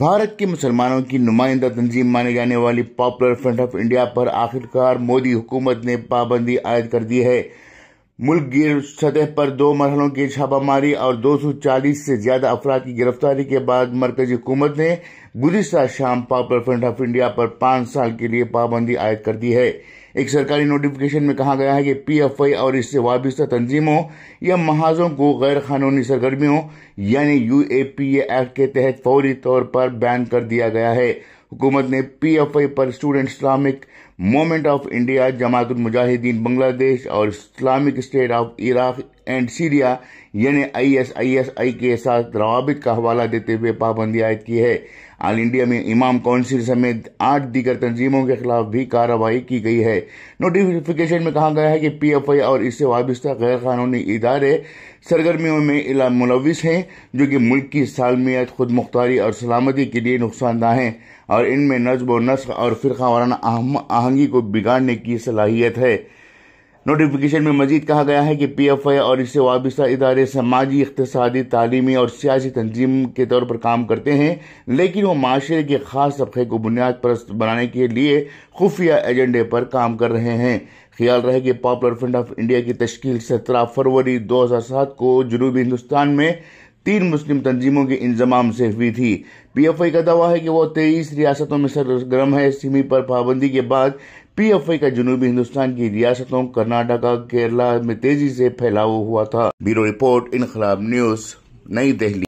भारत के मुसलमानों की नुमाइंदा तंजीम माने जाने वाली पॉपुलर फ्रंट ऑफ इंडिया पर आखिरकार मोदी हुकूमत ने पाबंदी आयद कर दी है मुल्क सतह पर दो मरहलों की छापामारी और 240 से ज्यादा अफराद की गिरफ्तारी के बाद मरकजी हुकूमत ने गुजशत शाम पॉपुलर फ्रंट ऑफ इंडिया पर पांच साल के लिए पाबंदी आयद कर दी है एक सरकारी नोटिफिकेशन में कहा गया है कि पीएफआई और इससे वाबस्ता तो तंजीमों या महाजों को गैर कानूनी सरगर्मियों यानी यूएपीए एक्ट के तहत फौरी तौर पर बैन कर दिया गया है हुकूमत ने पी एफ आई पर student Islamic movement of India Jamatul Mujahideen Bangladesh और Islamic State of Iraq and Syria यानी I I S S I के साथ रवाबित का हवाला देते हुए पाबंदी आयद की है ऑल इंडिया में इमाम काउंसिल समेत आठ दीगर तंजीमों के खिलाफ भी कार्रवाई की गई है नोटिफिकेशन में कहा गया है कि पी एफ आई और इससे वाबस्ता गैर कानूनी इदारे सरगर्मियों में मुलविस हैं जो कि मुल्क की सालमियत खुद मुख्तारी और सलामती के लिए नुकसानदा हैं और इनमें नजब व नस्क और फिरका वाराना आहंगी को बिगाड़ने की सलाहियत है नोटिफिकेशन में मजीद कहा गया है कि पी एफ आई और इससे वाबस्ता इदारे समाजी इकतसादी तालीमी और सियासी तंजीम के तौर पर काम करते हैं लेकिन वो माशरे के ख़ास तबके को बुनियाद परस्त बनाने के लिए खुफिया एजेंडे पर काम कर रहे हैं ख्याल रहे कि पॉपुलर फ्रंट ऑफ इंडिया की तश्कील सत्रह फरवरी दो हज़ार सात को जनूबी हिंदुस्तान में तीन मुस्लिम तंजीमों के इंजमाम से हुई थी पी एफ आई का दावा है कि वह तेईस रियासतों में सरगर्म है सिमी पर पाबंदी के बाद पीएफआई का जुनूबी हिंदुस्तान की रियासतों कर्नाटका केरला में तेजी से फैलाव हुआ था ब्यूरो रिपोर्ट इनकलाब न्यूज नई दिल्ली